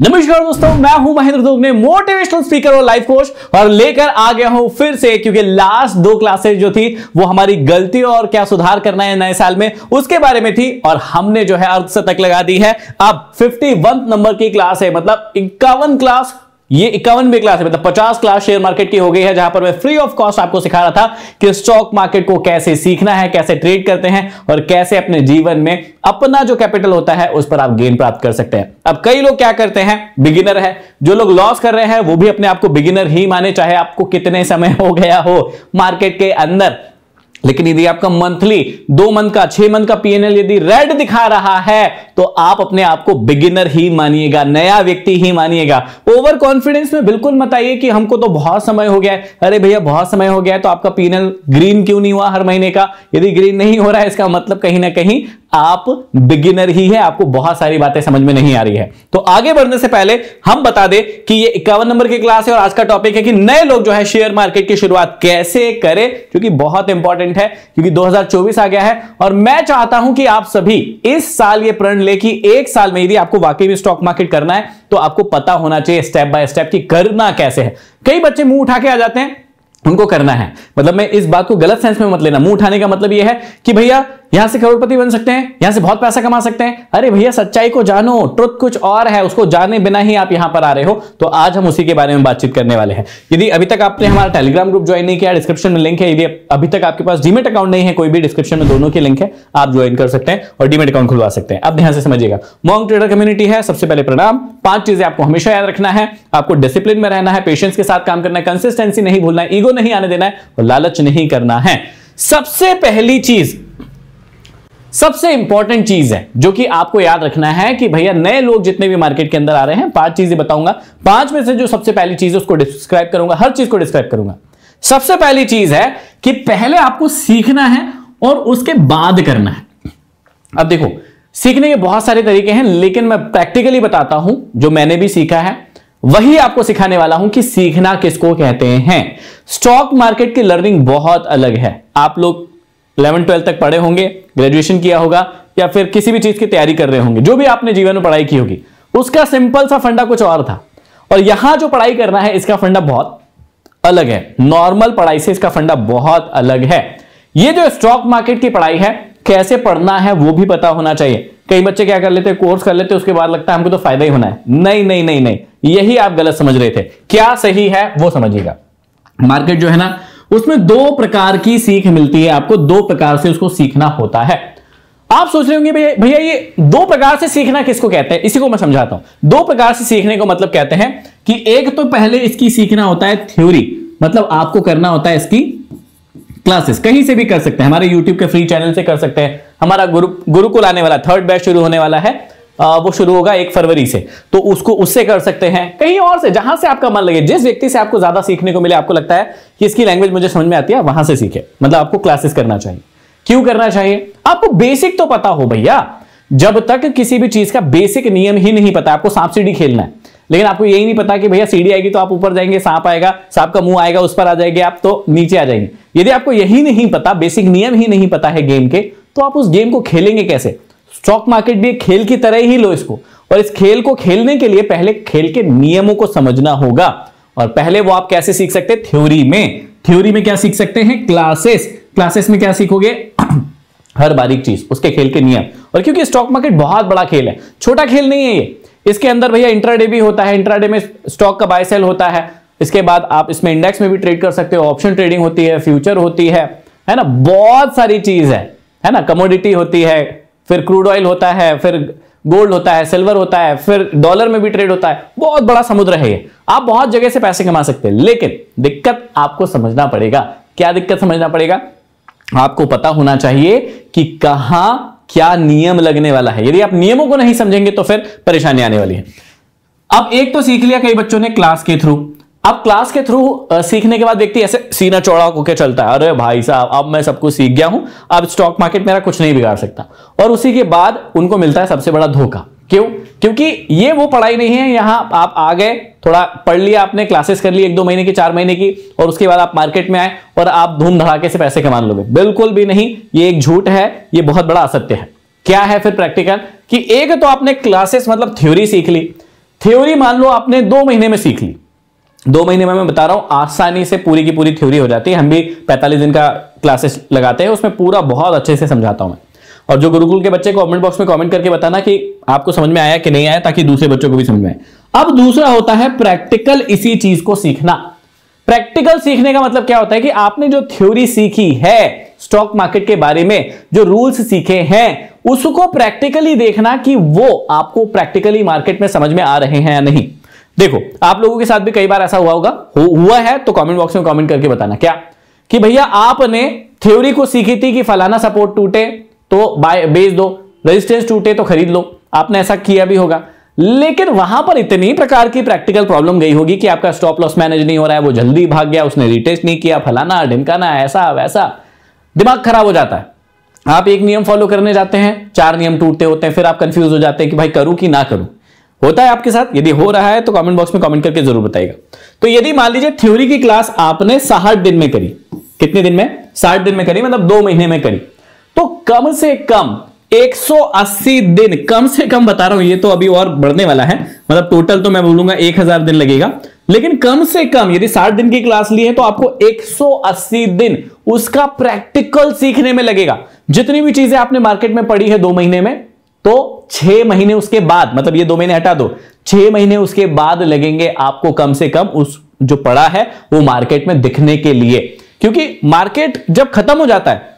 नमस्कार दोस्तों मैं हूं महेंद्र दुब में मोटिवेशनल स्पीकर और लाइफ कोच और लेकर आ गया हूं फिर से क्योंकि लास्ट दो क्लासेस जो थी वो हमारी गलती और क्या सुधार करना है नए साल में उसके बारे में थी और हमने जो है अर्धशतक लगा दी है अब फिफ्टी नंबर की क्लास है मतलब इक्यावन क्लास ये इक्यावनवी क्लास है मतलब पचास क्लास शेयर मार्केट की हो गई है जहां पर मैं फ्री ऑफ कॉस्ट आपको सिखा रहा था कि स्टॉक मार्केट को कैसे सीखना है कैसे ट्रेड करते हैं और कैसे अपने जीवन में अपना जो कैपिटल होता है उस पर आप गेन प्राप्त कर सकते हैं अब कई लोग क्या करते हैं बिगिनर है जो लोग लॉस कर रहे हैं वो भी अपने आप को बिगिनर ही माने चाहे आपको कितने समय हो गया हो मार्केट के अंदर लेकिन यदि आपका मंथली दो मंथ का छह मंथ का पीएनएल यदि रेड दिखा रहा है तो आप अपने आप को बिगिनर ही मानिएगा नया व्यक्ति ही मानिएगा ओवर कॉन्फिडेंस में बिल्कुल मत आइए कि हमको तो बहुत समय हो गया है अरे भैया बहुत समय हो गया है तो आपका पीएनएल ग्रीन क्यों नहीं हुआ हर महीने का यदि ग्रीन नहीं हो रहा है इसका मतलब कहीं ना कहीं आप बिगिनर ही है आपको बहुत सारी बातें समझ में नहीं आ रही है तो आगे बढ़ने से पहले हम बता दें कि ये इक्यावन नंबर की क्लास है और आज का टॉपिक है कि नए लोग जो है शेयर मार्केट की शुरुआत कैसे करें क्योंकि बहुत इंपॉर्टेंट है क्योंकि 2024 आ गया है और मैं चाहता हूं कि आप सभी इस साल ये प्रण ले कि एक साल में यदि आपको वाकई में स्टॉक मार्केट करना है तो आपको पता होना चाहिए स्टेप बाय स्टेप की करना कैसे है कई बच्चे मुंह उठा के आ जाते हैं उनको करना है मतलब मैं इस बात को गलत सेंस में मत लेना मुंह उठाने का मतलब यह है कि भैया यहां से करोड़पति बन सकते हैं यहां से बहुत पैसा कमा सकते हैं अरे भैया सच्चाई को जानो ट्रुथ कुछ और है उसको जाने बिना ही आप यहां पर आ रहे हो तो आज हम उसी के बारे में बातचीत करने वाले हैं यदि अभी तक आपने हमारा टेलीग्राम ग्रुप ज्वाइन नहीं किया डिस्क्रिप्शन में लिंक है यदि अभी तक आपके पास डीमेट अकाउंट नहीं है कोई भी डिस्क्रिप्शन में दोनों की लिंक है आप ज्वाइन कर सकते हैं और डीमेट अकाउंट खुलवा सकते हैं अब ध्यान से समझिएगा मॉन्ग ट्रेडर कम्युनिटी है सबसे पहले प्रणाम पांच चीजें आपको हमेशा याद रखना है आपको डिसिप्लिन में रहना है पेशेंस के साथ काम करना है कंसिस्टेंसी नहीं भूलना है ईगो नहीं आने देना है और लालच नहीं करना है सबसे पहली चीज सबसे इंपॉर्टेंट चीज है जो कि आपको याद रखना है कि भैया नए लोग जितने भी मार्केट के अंदर आ रहे हैं पांच चीजें बताऊंगा पांच में से जो सबसे पहली चीज है उसको डिस्क्राइब करूंगा हर चीज को डिस्क्राइब करूंगा सबसे पहली चीज है कि पहले आपको सीखना है और उसके बाद करना है अब देखो सीखने के बहुत सारे तरीके हैं लेकिन मैं प्रैक्टिकली बताता हूं जो मैंने भी सीखा है वही आपको सिखाने वाला हूं कि सीखना किसको कहते हैं स्टॉक मार्केट की लर्निंग बहुत अलग है आप लोग इलेवन ट्वेल्थ तक पढ़े होंगे ग्रेजुएशन किया होगा या फिर किसी भी चीज़ की तैयारी कर रहे होंगे जो भी आपने जीवन में पढ़ाई की होगी उसका सिंपल सा फंडा कुछ और था और यहां जो पढ़ाई करना है इसका फंडा बहुत अलग है नॉर्मल पढ़ाई से इसका फंडा बहुत अलग है ये जो स्टॉक मार्केट की पढ़ाई है कैसे पढ़ना है वो भी पता होना चाहिए कई बच्चे क्या कर लेते हैं कोर्स कर लेते हैं उसके बाद लगता है हमको तो फायदा ही होना है नहीं नहीं नहीं नहीं यही आप गलत समझ रहे थे क्या सही है वो समझिएगा मार्केट जो है ना उसमें दो प्रकार की सीख मिलती है आपको दो प्रकार से उसको सीखना होता है आप सोच रहे होंगे भैया ये दो प्रकार से सीखना किसको कहते हैं इसी को मैं समझाता हूं दो प्रकार से सीखने को मतलब कहते हैं कि एक तो पहले इसकी सीखना होता है थ्योरी मतलब आपको करना होता है इसकी क्लासेस कहीं से भी कर सकते हैं हमारे यूट्यूब के फ्री चैनल से कर सकते हैं हमारा गुरु गुरुकुल आने वाला थर्ड बैच शुरू होने वाला है वो शुरू होगा एक फरवरी से तो उसको उससे कर सकते हैं कहीं और से जहां से आपका मन लगे जिस व्यक्ति से आपको ज्यादा सीखने को मिले आपको लगता है कि इसकी लैंग्वेज मुझे समझ में आती है वहां से सीखे मतलब आपको क्लासेस करना चाहिए क्यों करना चाहिए आपको बेसिक तो पता हो भैया जब तक किसी भी चीज का बेसिक नियम ही नहीं पता आपको सांप सीढ़ी खेलना है लेकिन आपको यही नहीं पता कि भैया सीढ़ी आएगी तो आप ऊपर जाएंगे सांप आएगा सांप का मुंह आएगा उस पर आ जाएंगे आप तो नीचे आ जाएंगे यदि आपको यही नहीं पता बेसिक नियम ही नहीं पता है गेम के तो आप उस गेम को खेलेंगे कैसे स्टॉक मार्केट भी एक खेल की तरह ही लो इसको और इस खेल को खेलने के लिए पहले खेल के नियमों को समझना होगा और पहले वो आप कैसे सीख सकते हैं थ्योरी में थ्योरी में क्या सीख सकते हैं क्लासेस क्लासेस में क्या सीखोगे हर बारीक चीज उसके खेल के नियम और क्योंकि स्टॉक मार्केट बहुत बड़ा खेल है छोटा खेल नहीं है ये इसके अंदर भैया इंट्राडे भी होता है इंट्राडे में स्टॉक का बाय सेल होता है इसके बाद आप इसमें इंडेक्स में भी ट्रेड कर सकते हो ऑप्शन ट्रेडिंग होती है फ्यूचर होती है है ना बहुत सारी चीज है है ना कमोडिटी होती है फिर क्रूड ऑयल होता है फिर गोल्ड होता है सिल्वर होता है फिर डॉलर में भी ट्रेड होता है बहुत बड़ा समुद्र है ये आप बहुत जगह से पैसे कमा सकते हैं लेकिन दिक्कत आपको समझना पड़ेगा क्या दिक्कत समझना पड़ेगा आपको पता होना चाहिए कि कहां क्या नियम लगने वाला है यदि आप नियमों को नहीं समझेंगे तो फिर परेशानी आने वाली है अब एक तो सीख लिया कई बच्चों ने क्लास के थ्रू अब क्लास के थ्रू सीखने के बाद व्यक्ति ऐसे सीना चौड़ा होकर चलता है अरे भाई साहब अब मैं सब कुछ सीख गया हूं अब स्टॉक मार्केट मेरा कुछ नहीं बिगाड़ सकता और उसी के बाद उनको मिलता है सबसे बड़ा धोखा क्यों क्योंकि ये वो पढ़ाई नहीं है यहां आप आ गए थोड़ा पढ़ लिया आपने क्लासेस कर ली एक दो महीने की चार महीने की और उसके बाद आप मार्केट में आए और आप धूम धड़ाके से पैसे कमा लोगे बिल्कुल भी नहीं ये एक झूठ है ये बहुत बड़ा असत्य है क्या है फिर प्रैक्टिकल कि एक तो आपने क्लासेस मतलब थ्योरी सीख ली थ्योरी मान लो आपने दो महीने में सीख ली दो महीने में मैं बता रहा हूं आसानी से पूरी की पूरी थ्योरी हो जाती है हम भी पैंतालीस दिन का क्लासेस लगाते हैं उसमें पूरा बहुत अच्छे से समझाता हूं मैं और जो गुरुकुल के बच्चे कमेंट बॉक्स में कमेंट करके बताना कि आपको समझ में आया कि नहीं आया ताकि दूसरे बच्चों को भी समझ में आए अब दूसरा होता है प्रैक्टिकल इसी चीज को सीखना प्रैक्टिकल सीखने का मतलब क्या होता है कि आपने जो थ्योरी सीखी है स्टॉक मार्केट के बारे में जो रूल्स सीखे हैं उसको प्रैक्टिकली देखना कि वो आपको प्रैक्टिकली मार्केट में समझ में आ रहे हैं या नहीं देखो आप लोगों के साथ भी कई बार ऐसा हुआ होगा हुआ है तो कमेंट बॉक्स में कमेंट करके बताना क्या कि भैया आपने थ्योरी को सीखी थी कि फलाना सपोर्ट टूटे तो बाय बेच दो रेजिस्टेंस टूटे तो खरीद लो आपने ऐसा किया भी होगा लेकिन वहां पर इतनी प्रकार की प्रैक्टिकल प्रॉब्लम गई होगी कि आपका स्टॉप लॉस मैनेज नहीं हो रहा है वो जल्दी भाग गया उसने रिटेस्ट नहीं किया फलाना ढिमकाना ऐसा वैसा दिमाग खराब हो जाता है आप एक नियम फॉलो करने जाते हैं चार नियम टूटते होते हैं फिर आप कंफ्यूज हो जाते हैं कि भाई करूं कि ना करूं होता है आपके साथ यदि हो रहा है तो कमेंट बॉक्स में कमेंट करके जरूर बताएगा तो यदि मान लीजिए थ्योरी की क्लास आपने साठ दिन में करी कितने दिन में साठ दिन में करी मतलब दो महीने में करी तो कम से कम 180 दिन कम से कम बता रहा हूं ये तो अभी और बढ़ने वाला है मतलब टोटल तो मैं बोलूंगा 1000 दिन लगेगा लेकिन कम से कम यदि 60 दिन की क्लास ली है तो आपको 180 दिन उसका प्रैक्टिकल सीखने में लगेगा जितनी भी चीजें आपने मार्केट में पढ़ी है दो महीने में तो छह महीने उसके बाद मतलब ये दो महीने हटा दो छह महीने उसके बाद लगेंगे आपको कम से कम उस जो पड़ा है वो मार्केट में दिखने के लिए क्योंकि मार्केट जब खत्म हो जाता है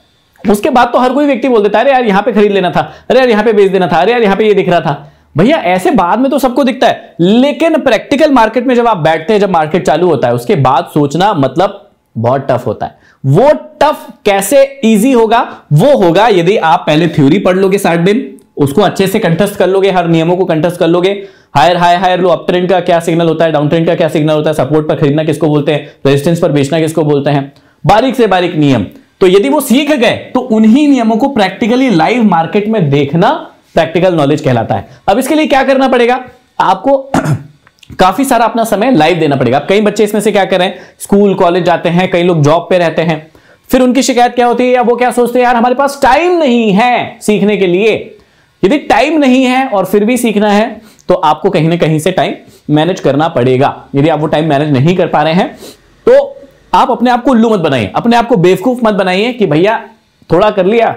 उसके बाद तो हर कोई व्यक्ति बोल देता है अरे यार यहां पे खरीद लेना था अरे यार यहां पे बेच देना था अरे यार यहां पे ये दिख रहा था भैया ऐसे बाद में तो सबको दिखता है लेकिन प्रैक्टिकल मार्केट में जब आप बैठते हैं जब मार्केट चालू होता है उसके बाद सोचना मतलब बहुत टफ होता है वो टफ कैसे इजी होगा वो होगा यदि आप पहले थ्योरी पढ़ लोगे साठ दिन उसको अच्छे से कंटेस्ट कर लोगे हर नियमों को कंटेस्ट कर लोगे higher higher higher low uptrend का क्या सिग्नल होता है डाउन ट्रेंड का क्या सिग्नल होता है सपोर्ट पर खरीदना किसको बोलते हैं रेजिस्टेंस पर बेचना किसको बोलते हैं बारीक से बारीक नियम तो यदि वो सीख गए तो उन्हीं नियमों को प्रैक्टिकली लाइव मार्केट में देखना प्रैक्टिकल नॉलेज कहलाता है अब इसके लिए क्या करना पड़ेगा आपको काफी सारा अपना समय लाइव देना पड़ेगा कई बच्चे इसमें से क्या करें स्कूल कॉलेज जाते हैं कई लोग जॉब पे रहते हैं फिर उनकी शिकायत क्या होती है या वो क्या सोचते हैं यार हमारे पास टाइम नहीं है सीखने के लिए यदि टाइम नहीं है और फिर भी सीखना है तो आपको कहीं ना कहीं से टाइम मैनेज करना पड़ेगा यदि आप वो टाइम मैनेज नहीं कर पा रहे हैं तो आप अपने आप को उल्लू मत बनाइए अपने आप को बेवकूफ मत बनाइए कि भैया थोड़ा कर लिया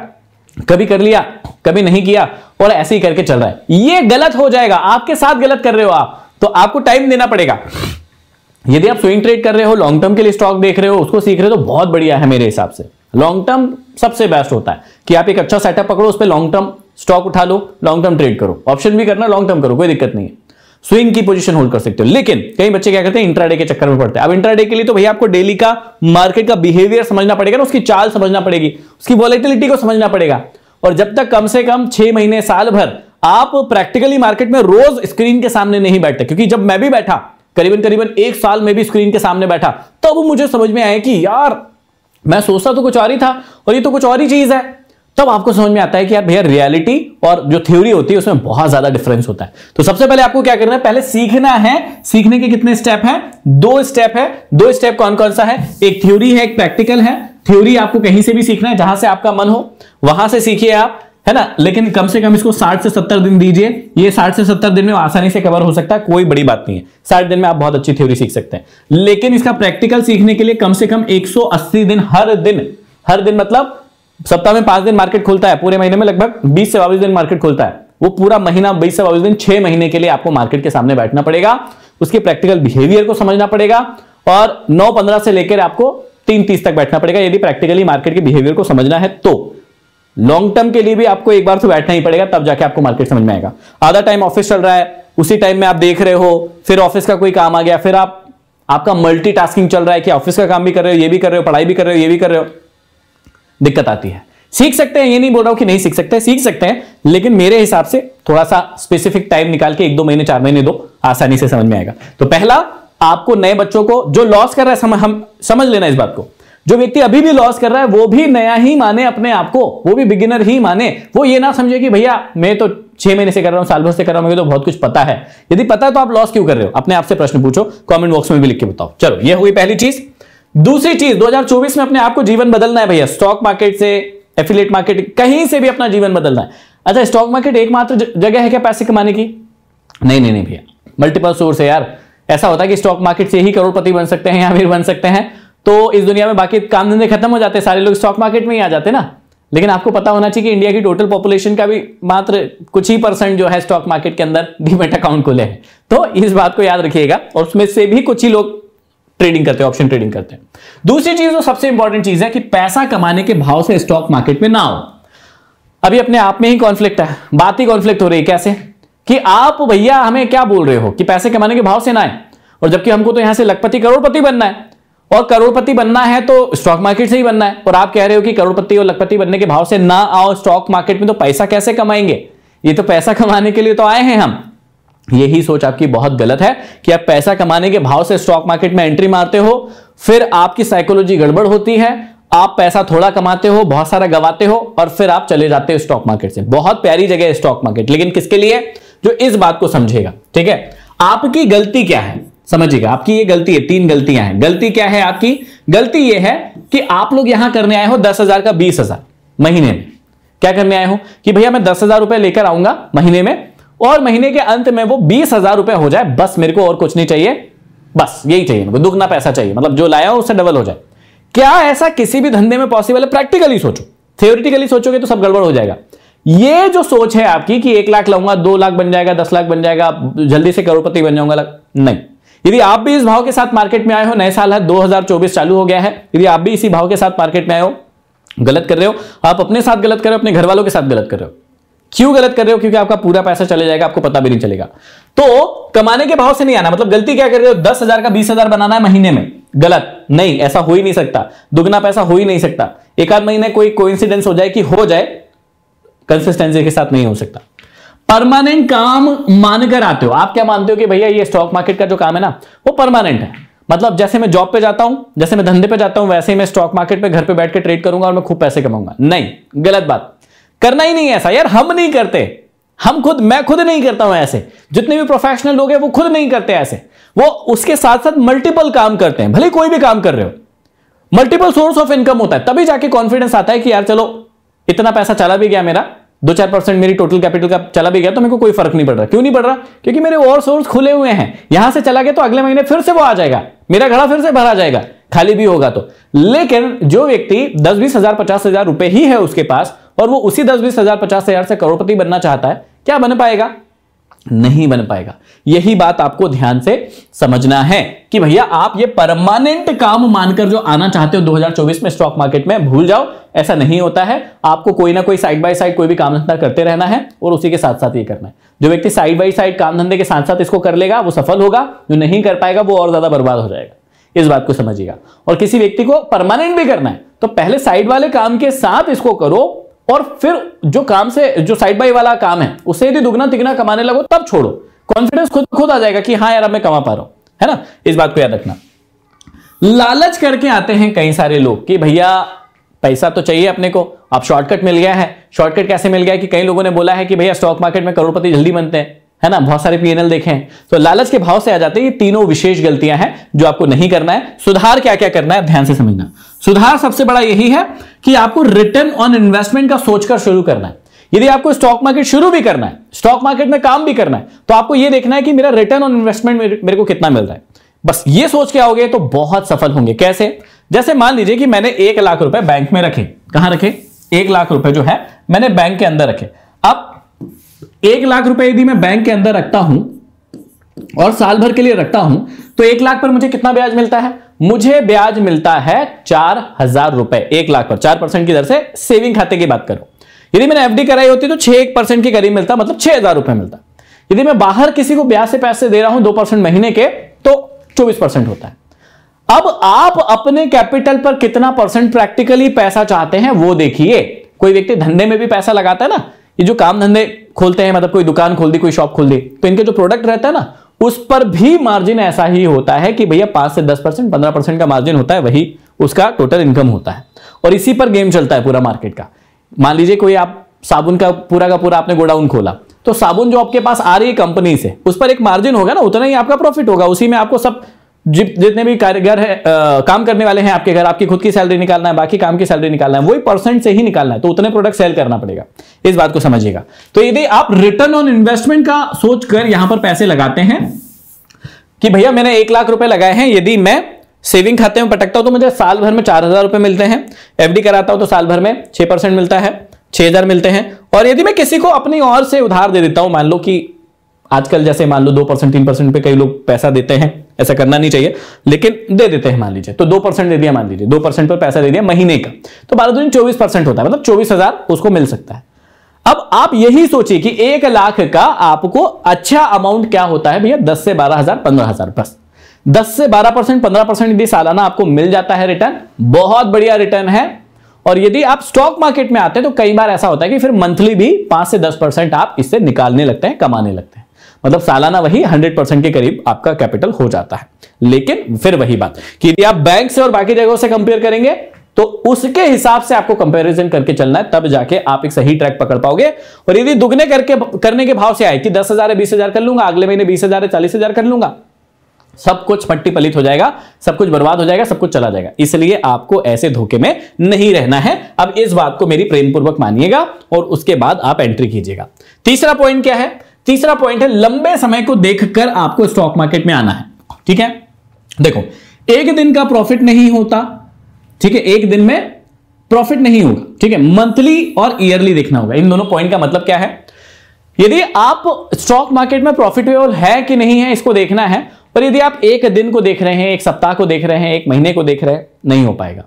कभी कर लिया कभी नहीं किया और ऐसे ही करके चल रहा है ये गलत हो जाएगा आपके साथ गलत कर रहे हो आप तो आपको टाइम देना पड़ेगा यदि आप स्विंग ट्रेड कर रहे हो लॉन्ग टर्म के लिए स्टॉक देख रहे हो उसको सीख रहे हो तो बहुत बढ़िया है मेरे हिसाब से लॉन्ग टर्म सबसे बेस्ट होता है कि आप एक अच्छा सेटअप पकड़ो उस पर लॉन्ग टर्म स्टॉक उठा लो लॉन्ग टर्म ट्रेड करो ऑप्शन भी करना लॉन्ग टर्म करो कोई दिक्कत नहीं है स्विंग की पोजीशन होल्ड कर सकते हो लेकिन कई बच्चे क्या करते हैं इंट्राडे के चक्कर में पड़ते हैं अब इंट्राडे के लिए तो भैया आपको डेली का मार्केट का बिहेवियर समझना पड़ेगा ना उसकी चाल समझना पड़ेगी उसकी वॉलेटिलिटी को समझना पड़ेगा और जब तक कम से कम छह महीने साल भर आप प्रैक्टिकली मार्केट में रोज स्क्रीन के सामने नहीं बैठते क्योंकि जब मैं भी बैठा करीबन करीबन एक साल में भी स्क्रीन के सामने बैठा तब तो मुझे समझ में आया कि यार मैं सोचता तो कुछ और ही था और ये तो कुछ और ही चीज है तब आपको समझ में आता है कि यार भैया रियलिटी और जो थ्योरी होती है उसमें बहुत ज्यादा डिफरेंस होता है तो सबसे पहले आपको क्या करना है पहले सीखना है सीखने के कितने स्टेप हैं दो स्टेप है दो स्टेप कौन कौन सा है एक थ्योरी है एक प्रैक्टिकल है थ्योरी आपको कहीं से भी सीखना है जहां से आपका मन हो वहां से सीखिए आप है ना लेकिन कम से कम इसको 60 से 70 दिन दीजिए ये 60 से 70 दिन में आसानी से कवर हो सकता है कोई बड़ी बात नहीं है 60 दिन में आप बहुत अच्छी थ्योरी सीख सकते हैं लेकिन इसका प्रैक्टिकल सीखने के लिए कम से कम 180 दिन हर दिन हर दिन मतलब सप्ताह में पांच दिन मार्केट खुलता है पूरे महीने में लगभग बीस से बाईस दिन मार्केट खुलता है वो पूरा महीना बीस से बाईस दिन छह महीने के लिए आपको मार्केट के सामने बैठना पड़ेगा उसके प्रैक्टिकल बिहेवियर को समझना पड़ेगा और नौ पंद्रह से लेकर आपको तीन तीस तक बैठना पड़ेगा यदि प्रैक्टिकली मार्केट के बिहेवियर को समझना है तो लॉन्ग टर्म के लिए भी आपको एक बार तो बैठना ही पड़ेगा तब जाके आपको मार्केट समझ में आएगा आधा टाइम ऑफिस चल रहा है उसी टाइम में आप देख रहे हो फिर ऑफिस का कोई काम आ गया फिर आप आपका मल्टीटास्किंग चल रहा है कि ऑफिस का काम भी कर रहे हो ये भी कर रहे हो पढ़ाई भी कर रहे हो ये भी कर रहे हो दिक्कत आती है सीख सकते हैं ये नहीं बोल रहा हूं कि नहीं सीख सकते सीख सकते हैं लेकिन मेरे हिसाब से थोड़ा सा स्पेसिफिक टाइम निकाल के एक दो महीने चार महीने दो आसानी से समझ में आएगा तो पहला आपको नए बच्चों को जो लॉस कर रहा है समझ, हम समझ लेना इस बात को जो व्यक्ति अभी भी लॉस कर रहा है वो भी नया ही माने अपने आप को वो भी बिगिनर ही माने वो ये ना समझे कि भैया मैं तो छह महीने से कर रहा हूं साल भर से कर रहा हूं तो बहुत कुछ पता है यदि पता है तो आप लॉस क्यों कर रहे हो अपने आपसे प्रश्न पूछो कमेंट बॉक्स में भी लिख के बताओ चलो ये हुई पहली चीज दूसरी चीज 2024 में अपने आप को जीवन बदलना है भैया स्टॉक मार्केट से एफिलेट मार्केट कहीं से भी अपना जीवन बदलना है अच्छा स्टॉक मार्केट एकमात्र जगह है क्या पैसे कमाने की नहीं नहीं नहीं भैया मल्टीपल सोर्स है यार ऐसा होता है कि स्टॉक मार्केट से ही करोड़पति बन सकते हैं या फिर बन सकते हैं तो इस दुनिया में बाकी काम धंधे खत्म हो जाते हैं सारे लोग स्टॉक मार्केट में ही आ जाते ना लेकिन आपको पता होना चाहिए कि इंडिया की टोटल पॉपुलेशन का भी मात्र कुछ ही परसेंट जो है स्टॉक मार्केट के अंदर डीमेट अकाउंट खुले हैं तो इस बात को याद रखिएगा और उसमें से भी कुछ ही लोग ट्रेडिंग करते हैं ऑप्शन ट्रेडिंग करते हैं दूसरी चीज और सबसे इंपॉर्टेंट चीज है कि पैसा कमाने के भाव से स्टॉक मार्केट में ना हो अभी अपने आप में ही कॉन्फ्लिक्ट है बात ही कॉन्फ्लिक्ट हो रही है कैसे कि आप भैया हमें क्या बोल रहे हो कि पैसे कमाने के भाव से ना है और जबकि हमको तो यहां से लखपति करोड़पति बनना है और करोड़पति बनना है तो स्टॉक मार्केट से ही बनना है और आप कह रहे हो कि करोड़पति और लखपति बनने के भाव से ना आओ स्टॉक मार्केट में तो पैसा कैसे कमाएंगे ये तो पैसा कमाने के लिए तो आए हैं हम यही सोच आपकी बहुत गलत है कि आप पैसा कमाने के भाव से स्टॉक मार्केट में एंट्री मारते हो फिर आपकी साइकोलॉजी गड़बड़ होती है आप पैसा थोड़ा कमाते हो बहुत सारा गवाते हो और फिर आप चले जाते हो स्टॉक मार्केट से बहुत प्यारी जगह है स्टॉक मार्केट लेकिन किसके लिए जो इस बात को समझेगा ठीक है आपकी गलती क्या है समझिएगा आपकी ये गलती है तीन गलतियां हैं गलती क्या है आपकी गलती ये है कि आप लोग यहां करने आए हो दस हजार का बीस हजार महीने में क्या करने आए हो कि भैया मैं दस हजार रुपए लेकर आऊंगा महीने में और महीने के अंत में वो बीस हजार रुपए हो जाए बस मेरे को और कुछ नहीं चाहिए बस यही चाहिए मेरे को दुगना पैसा चाहिए मतलब जो लाया उससे डबल हो जाए क्या ऐसा किसी भी धंधे में पॉसिबल है प्रैक्टिकली सोचो थियोरिटिकली सोचोगे तो सब गड़बड़ हो जाएगा ये जो सोच है आपकी कि एक लाख लाऊंगा दो लाख बन जाएगा दस लाख बन जाएगा जल्दी से करोड़पति बन जाऊंगा नहीं यदि आप भी इस भाव के साथ मार्केट में आए हो नए साल है 2024 चालू हो गया है यदि आप भी इसी भाव के साथ मार्केट में आए हो गलत कर रहे हो आप अपने साथ गलत कर रहे हो अपने घर वालों के साथ गलत कर रहे हो क्यों गलत कर रहे हो क्योंकि आपका पूरा पैसा चले जाएगा आपको पता भी नहीं चलेगा तो कमाने के भाव से नहीं आना मतलब गलती क्या कर रहे हो दस हजार का बीस हजार बनाना है महीने में गलत नहीं ऐसा हो ही नहीं सकता दुगना पैसा हो ही नहीं सकता एक आध महीने कोई कोइंसिडेंस हो जाए कि हो जाए कंसिस्टेंसी के साथ नहीं हो सकता परमानेंट काम मानकर आते हो आप क्या मानते हो कि भैया ये स्टॉक मार्केट का जो काम है ना वो परमानेंट है मतलब जैसे मैं जॉब पे जाता हूं जैसे मैं धंधे पे जाता हूं वैसे ही मैं स्टॉक मार्केट पे घर पे बैठ के ट्रेड करूंगा और मैं खूब पैसे कमाऊंगा नहीं गलत बात करना ही नहीं ऐसा यार हम नहीं करते हम खुद मैं खुद नहीं करता हूं ऐसे जितने भी प्रोफेशनल लोग हैं वो खुद नहीं करते ऐसे वो उसके साथ साथ मल्टीपल काम करते हैं भले कोई भी काम कर रहे हो मल्टीपल सोर्स ऑफ इनकम होता है तभी जाके कॉन्फिडेंस आता है कि यार चलो इतना पैसा चला भी गया मेरा दो चार परसेंट मेरी टोटल कैपिटल का चला भी गया तो मेरे को कोई फर्क नहीं पड़ रहा क्यों नहीं पड़ रहा क्योंकि मेरे और सोर्स खुले हुए हैं यहां से चला गया तो अगले महीने फिर से वो आ जाएगा मेरा घड़ा फिर से भरा जाएगा खाली भी होगा तो लेकिन जो व्यक्ति दस बीस हजार पचास हजार रुपए ही है उसके पास और वो उसी दस बीस हजार पचास हजार से करोड़पति बनना चाहता है क्या बन पाएगा नहीं बन पाएगा यही बात आपको ध्यान से समझना है कि भैया आप ये परमानेंट काम मानकर जो आना चाहते हो 2024 में स्टॉक मार्केट में भूल जाओ ऐसा नहीं होता है आपको कोई ना कोई साइड बाय साइड कोई भी काम धंधा करते रहना है और उसी के साथ साथ ये करना है जो व्यक्ति साइड बाय साइड काम धंधे के साथ साथ इसको कर लेगा वो सफल होगा जो नहीं कर पाएगा वो और ज्यादा बर्बाद हो जाएगा इस बात को समझिएगा और किसी व्यक्ति को परमानेंट भी करना है तो पहले साइड वाले काम के साथ इसको करो और फिर जो काम से जो साइड बाई वाला काम है उसे यदि दुगना तिगना कमाने लगो तब छोड़ो कॉन्फिडेंस खुद खुद आ जाएगा कि हाँ यार मैं कमा पा रहा हूं है ना इस बात को याद रखना लालच करके आते हैं कई सारे लोग कि भैया पैसा तो चाहिए अपने को आप शॉर्टकट मिल गया है शॉर्टकट कैसे मिल गया कि कई लोगों ने बोला है कि भैया स्टॉक मार्केट में करोड़पति जल्दी बनते हैं है ना बहुत सारे पीएनएल देखे हैं तो लालच के भाव से आ जाते हैं ये तीनों विशेष गलतियां हैं जो आपको नहीं करना है सुधार क्या क्या करना है ध्यान से समझना सुधार सबसे बड़ा यही है कि आपको रिटर्न ऑन इन्वेस्टमेंट का सोचकर शुरू करना है यदि आपको स्टॉक मार्केट शुरू भी करना है स्टॉक मार्केट में काम भी करना है तो आपको यह देखना है कि मेरा रिटर्न ऑन इन्वेस्टमेंट मेरे को कितना मिल रहा है बस ये सोच के आओगे तो बहुत सफल होंगे कैसे जैसे मान लीजिए कि मैंने एक लाख रुपए बैंक में रखे कहां रखे एक लाख रुपए जो है मैंने बैंक के अंदर रखे अब एक लाख रुपए यदि मैं बैंक के अंदर रखता हूं और साल भर के लिए रखता हूं तो एक लाख पर मुझे कितना ब्याज मिलता है मुझे ब्याज मिलता है चार हजार रुपए एक लाख पर चार परसेंट की दर से सेविंग खाते की बात करो यदि मैंने एफडी कराई होती तो छह एक परसेंट के करीब मिलता मतलब छह हजार रुपए मिलता यदि मैं बाहर किसी को ब्याज से पैसे दे रहा हूं दो परसेंट महीने के तो चौबीस परसेंट होता है अब आप अपने कैपिटल पर कितना परसेंट प्रैक्टिकली पैसा चाहते हैं वो देखिए कोई व्यक्ति धंधे में भी पैसा लगाता है ना ये जो काम धंधे खोलते हैं मतलब कोई दुकान खोल दी कोई शॉप खोल दी तो इनके जो प्रोडक्ट रहता है ना उस पर भी मार्जिन ऐसा ही होता है कि भैया पांच से दस परसेंट पंद्रह परसेंट का मार्जिन होता है वही उसका टोटल इनकम होता है और इसी पर गेम चलता है पूरा मार्केट का मान लीजिए कोई आप साबुन का पूरा का पूरा आपने गोडाउन खोला तो साबुन जो आपके पास आ रही है कंपनी से उस पर एक मार्जिन होगा ना उतना ही आपका प्रॉफिट होगा उसी में आपको सब जितने भी कारीगर है आ, काम करने वाले हैं आपके घर आपकी खुद की सैलरी निकालना है बाकी काम की सैलरी निकालना है वही परसेंट से ही निकालना है तो उतने प्रोडक्ट सेल करना पड़ेगा इस बात को समझिएगा तो यदि आप रिटर्न ऑन इन्वेस्टमेंट का सोचकर यहां पर पैसे लगाते हैं कि भैया मैंने एक लाख रुपए लगाए हैं यदि मैं सेविंग खाते में पटकता हूं तो मुझे साल भर में चार हजार रुपए मिलते हैं एफडी कराता हूं तो साल भर में छह परसेंट मिलता है छह हजार मिलते हैं और यदि मैं किसी को अपनी और से उधार दे देता हूं मान लो कि आजकल जैसे मान लो दो परसेंट तीन परसेंट पे कई लोग पैसा देते हैं ऐसा करना नहीं चाहिए लेकिन दे देते हैं मान लीजिए तो दो परसेंट दे दिया मान लीजिए दो परसेंट पर पैसा दे दिया महीने का तो बारह दिन चौबीस परसेंट होता है मतलब चौबीस हजार उसको मिल सकता है अब आप यही सोचिए कि एक लाख का आपको अच्छा अमाउंट क्या होता है भैया दस से बारह हजार पंद्रह हजार बस दस से बारह परसेंट पंद्रह परसेंट यदि सालाना आपको मिल जाता है रिटर्न बहुत बढ़िया रिटर्न है और यदि आप स्टॉक मार्केट में आते हैं तो कई बार ऐसा होता है कि फिर मंथली भी पांच से दस परसेंट आप इससे निकालने लगते हैं कमाने लगते हैं मतलब सालाना वही 100 परसेंट के करीब आपका कैपिटल हो जाता है लेकिन फिर वही बात कि यदि आप बैंक से और बाकी जगहों से कंपेयर करेंगे तो उसके हिसाब से आपको कंपैरिजन करके चलना है तब जाके आप एक सही ट्रैक पकड़ पाओगे और यदि दुगने करके करने के भाव से आए कि दस हजार बीस हजार कर लूंगा अगले महीने बीस हजार चालीस हजार कर लूंगा सब कुछ पट्टी पलित हो जाएगा सब कुछ बर्बाद हो जाएगा सब कुछ चला जाएगा इसलिए आपको ऐसे धोखे में नहीं रहना है अब इस बात को मेरी प्रेमपूर्वक मानिएगा और उसके बाद आप एंट्री कीजिएगा तीसरा पॉइंट क्या है तीसरा पॉइंट है लंबे समय को देखकर आपको स्टॉक मार्केट में आना है ठीक है देखो एक दिन का प्रॉफिट नहीं होता ठीक है एक दिन में प्रॉफिट नहीं होगा ठीक है मंथली और ईयरली देखना होगा इन दोनों पॉइंट का मतलब क्या है यदि आप स्टॉक मार्केट में प्रॉफिटेबल है कि नहीं है इसको देखना है पर यदि आप एक दिन को देख रहे हैं एक सप्ताह को देख रहे हैं एक महीने को देख रहे हैं नहीं हो पाएगा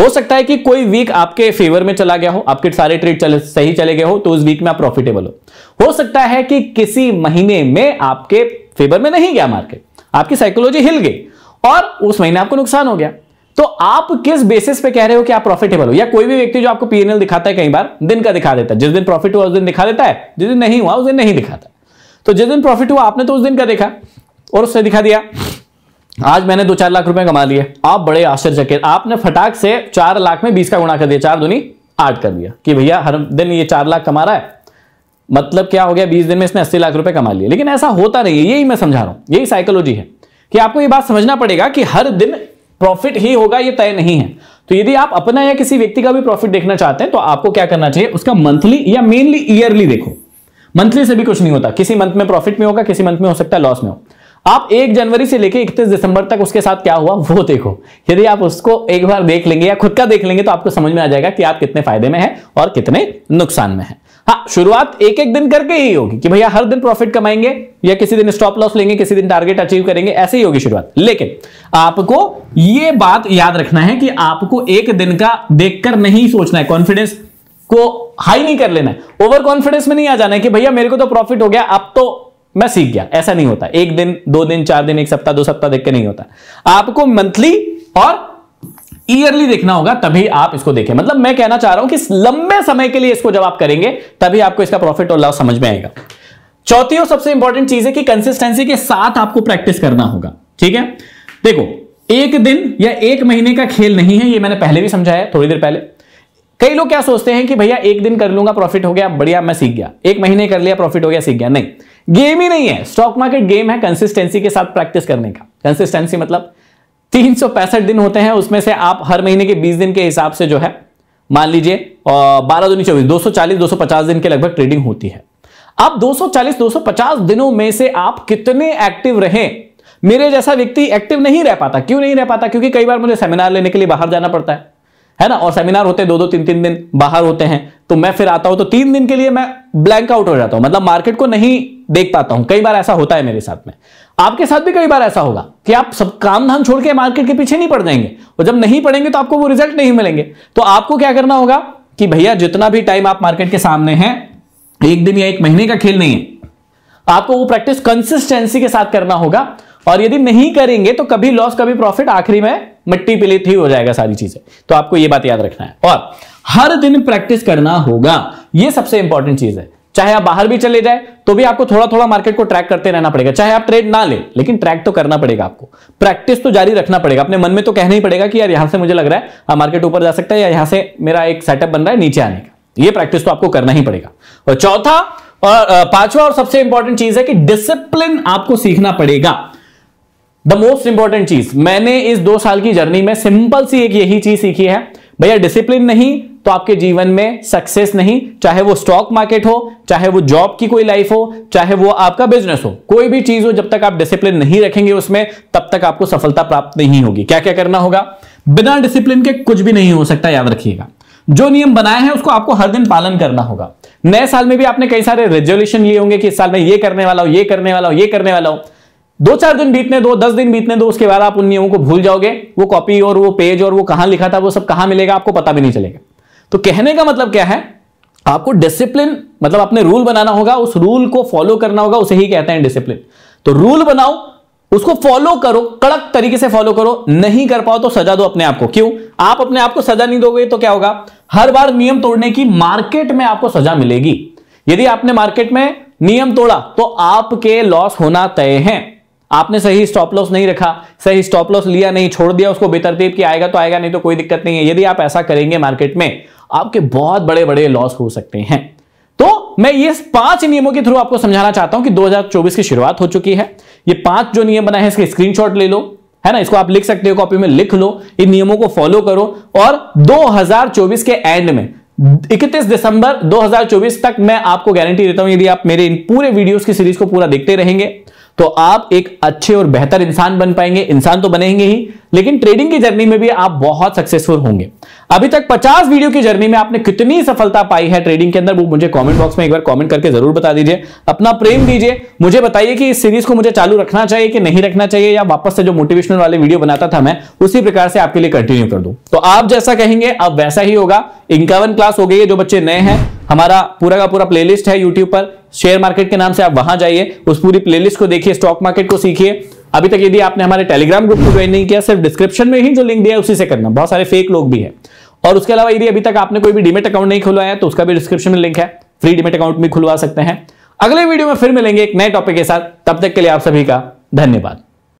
हो सकता है कि कोई वीक आपके फेवर में चला गया हो आपके सारे ट्रेड चले, सही चले गए हो तो उस वीक में आप प्रॉफिटेबल हो हो सकता है कि किसी महीने में आपके फेवर में नहीं गया मार्केट आपकी साइकोलॉजी हिल गई और उस महीने आपको नुकसान हो गया तो आप किस बेसिस पे कह रहे हो कि आप प्रॉफिटेबल हो या कोई भी व्यक्ति जो आपको पीएनएल दिखाता है कई बार दिन का दिखा देता है जिस दिन प्रॉफिट हुआ उस दिन दिखा देता है जिस दिन नहीं हुआ उस दिन नहीं दिखाता तो जिस दिन प्रॉफिट हुआ आपने तो उस दिन का देखा और उससे दिखा दिया आज मैंने दो चार लाख रुपए कमा लिए आप बड़े आश्चर्यचकित आपने फटाक से चार लाख में बीस का गुणा कर दिया चार दुनी आठ कर दिया कि भैया हर दिन ये चार लाख कमा रहा है मतलब क्या हो गया बीस दिन में इसने अस्सी लाख रुपए कमा लिए लेकिन ऐसा होता नहीं है यही मैं समझा रहा हूं यही साइकोलॉजी है कि आपको ये बात समझना पड़ेगा कि हर दिन प्रॉफिट ही होगा ये तय नहीं है तो यदि आप अपना या किसी व्यक्ति का भी प्रॉफिट देखना चाहते हैं तो आपको क्या करना चाहिए उसका मंथली या मेनली ईयरली देखो मंथली से भी कुछ नहीं होता किसी मंथ में प्रॉफिट में होगा किसी मंथ में हो सकता है लॉस में हो आप एक जनवरी से लेकर इकतीस दिसंबर तक उसके साथ क्या हुआ वो देखो यदि आप उसको एक बार देख लेंगे या खुद का देख लेंगे तो आपको समझ में आ जाएगा कि आप कितने फायदे में है और कितने नुकसान में है हाँ शुरुआत एक एक दिन करके ही होगी कि भैया हर दिन प्रॉफिट कमाएंगे या किसी दिन स्टॉप लॉस लेंगे किसी दिन टारगेट अचीव करेंगे ऐसे ही होगी शुरुआत लेकिन आपको ये बात याद रखना है कि आपको एक दिन का देखकर नहीं सोचना है कॉन्फिडेंस को हाई नहीं कर लेना है ओवर कॉन्फिडेंस में नहीं आ जाना है कि भैया मेरे को तो प्रॉफिट हो गया अब तो मैं सीख गया ऐसा नहीं होता एक दिन दो दिन चार दिन एक सप्ताह दो सप्ताह देख के नहीं होता आपको मंथली और ईयरली देखना होगा तभी आप इसको देखें मतलब मैं कहना चाह रहा हूं कि लंबे समय के लिए इसको जब आप करेंगे तभी आपको इसका प्रॉफिट और लॉस समझ में आएगा चौथी और सबसे इंपॉर्टेंट चीज है कि कंसिस्टेंसी के साथ आपको प्रैक्टिस करना होगा ठीक है देखो एक दिन या एक महीने का खेल नहीं है ये मैंने पहले भी समझाया थोड़ी देर पहले कई लोग क्या सोचते हैं कि भैया एक दिन कर लूंगा प्रॉफिट हो गया बढ़िया मैं सीख गया एक महीने कर लिया प्रॉफिट हो गया सीख गया नहीं गेम ही नहीं है स्टॉक मार्केट गेम है कंसिस्टेंसी के साथ प्रैक्टिस करने का कंसिस्टेंसी मतलब तीन दिन होते हैं उसमें से आप हर महीने के बीस दिन के हिसाब से जो है मान लीजिए बारह दूनी चौबीस दो सौ दिन के लगभग ट्रेडिंग होती है अब 240 250 दिनों में से आप कितने एक्टिव रहे मेरे जैसा व्यक्ति एक्टिव नहीं रह पाता क्यों नहीं रह पाता क्योंकि कई बार मुझे सेमिनार लेने के लिए बाहर जाना पड़ता है है ना और सेमिनार होते हैं दो दो तीन तीन दिन बाहर होते हैं तो मैं फिर आता हूं तो तीन दिन के लिए मैं ब्लैंक आउट हो जाता हूं मतलब मार्केट को नहीं देख पाता हूं कई बार ऐसा होता है मेरे साथ में आपके साथ भी कई बार ऐसा होगा कि आप सब काम धाम छोड़ के मार्केट के पीछे नहीं पड़ जाएंगे और जब नहीं पड़ेंगे तो आपको वो रिजल्ट नहीं मिलेंगे तो आपको क्या करना होगा कि भैया जितना भी टाइम आप मार्केट के सामने हैं एक दिन या एक महीने का खेल नहीं है आपको वो प्रैक्टिस कंसिस्टेंसी के साथ करना होगा और यदि नहीं करेंगे तो कभी लॉस कभी प्रॉफिट आखिरी में मिट्टी पीली थी हो जाएगा सारी चीजें तो आपको ये बात याद रखना है और हर दिन प्रैक्टिस करना होगा ये सबसे इंपॉर्टेंट चीज है चाहे आप बाहर भी चले जाए तो भी आपको थोड़ा थोड़ा मार्केट को ट्रैक करते रहना पड़ेगा चाहे आप ट्रेड ना ले, लेकिन ट्रैक तो करना पड़ेगा आपको प्रैक्टिस तो जारी रखना पड़ेगा अपने मन में तो कहना ही पड़ेगा कि यार यहां से मुझे लग रहा है आप हाँ, मार्केट ऊपर जा सकता है या यहां से मेरा एक सेटअप बन रहा है नीचे आने का ये प्रैक्टिस तो आपको करना ही पड़ेगा और चौथा और पांचवा और सबसे इंपॉर्टेंट चीज है कि डिसिप्लिन आपको सीखना पड़ेगा द मोस्ट इंपॉर्टेंट चीज मैंने इस दो साल की जर्नी में सिंपल सी एक यही चीज सीखी है भैया डिसिप्लिन नहीं तो आपके जीवन में सक्सेस नहीं चाहे वो स्टॉक मार्केट हो चाहे वो जॉब की कोई लाइफ हो चाहे वो आपका बिजनेस हो कोई भी चीज हो जब तक आप डिसिप्लिन नहीं रखेंगे उसमें तब तक आपको सफलता प्राप्त नहीं होगी क्या क्या करना होगा बिना डिसिप्लिन के कुछ भी नहीं हो सकता याद रखिएगा जो नियम बनाए हैं उसको आपको हर दिन पालन करना होगा नए साल में भी आपने कई सारे रेजोल्यूशन लिए होंगे कि इस साल में ये करने वाला हो ये करने वाला हो ये करने वाला हो दो चार दिन बीतने दो दस दिन बीतने दो उसके बाद आप उन नियमों को भूल जाओगे वो कॉपी और वो पेज और वो कहां लिखा था वो सब कहां मिलेगा आपको पता भी नहीं चलेगा तो कहने का मतलब क्या है आपको डिसिप्लिन मतलब अपने रूल बनाना होगा उस रूल को फॉलो करना होगा उसे ही कहते हैं डिसिप्लिन तो रूल बनाओ उसको फॉलो करो कड़क तरीके से फॉलो करो नहीं कर पाओ तो सजा दो अपने आप को क्यों आप अपने आप को सजा नहीं दोगे तो क्या होगा हर बार नियम तोड़ने की मार्केट में आपको सजा मिलेगी यदि आपने मार्केट में नियम तोड़ा तो आपके लॉस होना तय है आपने सही स्टॉप लॉस नहीं रखा सही स्टॉप लॉस लिया नहीं छोड़ दिया उसको बेतरतीब की आएगा तो आएगा नहीं तो कोई दिक्कत नहीं है यदि आप ऐसा करेंगे मार्केट में आपके बहुत बड़े बड़े लॉस हो सकते हैं तो मैं ये पांच नियमों के थ्रू आपको समझाना चाहता हूं कि 2024 की शुरुआत हो चुकी है ये पांच जो नियम बनाए हैं इसके स्क्रीनशॉट ले लो है ना इसको आप लिख सकते हो कॉपी में लिख लो इन नियमों को फॉलो करो और 2024 के एंड में 31 दिसंबर 2024 तक मैं आपको गारंटी देता हूं यदि आप मेरे इन पूरे वीडियोस की सीरीज को पूरा देखते रहेंगे तो आप एक अच्छे और बेहतर इंसान बन पाएंगे इंसान तो बनेंगे ही लेकिन ट्रेडिंग की जर्नी में भी आप बहुत सक्सेसफुल होंगे अभी तक 50 वीडियो की जर्नी में आपने कितनी सफलता पाई है ट्रेडिंग के अंदर वो मुझे कमेंट बॉक्स में एक बार कमेंट करके जरूर बता दीजिए अपना प्रेम दीजिए मुझे बताइए कि इस सीरीज को मुझे चालू रखना चाहिए कि नहीं रखना चाहिए या वापस से जो मोटिवेशनल वाले वीडियो बनाता था मैं उसी प्रकार से आपके लिए कंटिन्यू कर दूं तो आप जैसा कहेंगे अब वैसा ही होगा इंकावन क्लास हो गई है जो बच्चे नए हैं हमारा पूरा का पूरा प्लेलिस्ट है यूट्यूब पर शेयर मार्केट के नाम से आप वहां जाइए उस पूरी प्लेलिस्ट को देखिए स्टॉक मार्केट को सीखिए अभी तक यदि आपने हमारे टेलीग्राम ग्रुप को ज्वाइन नहीं किया सिर्फ डिस्क्रिप्शन में ही जो लिंक दिया है उसी से करना बहुत सारे फेक लोग भी हैं और उसके अलावा यदि अभी तक आपने कोई भी डिमेट अकाउंट नहीं खुलवाया तो उसका भी डिस्क्रिप्शन में लिंक है फ्री डिमेट अकाउंट भी खुलवा सकते हैं अगले वीडियो में फिर मिलेंगे एक नए टॉपिक के साथ तब तक के लिए आप सभी का धन्यवाद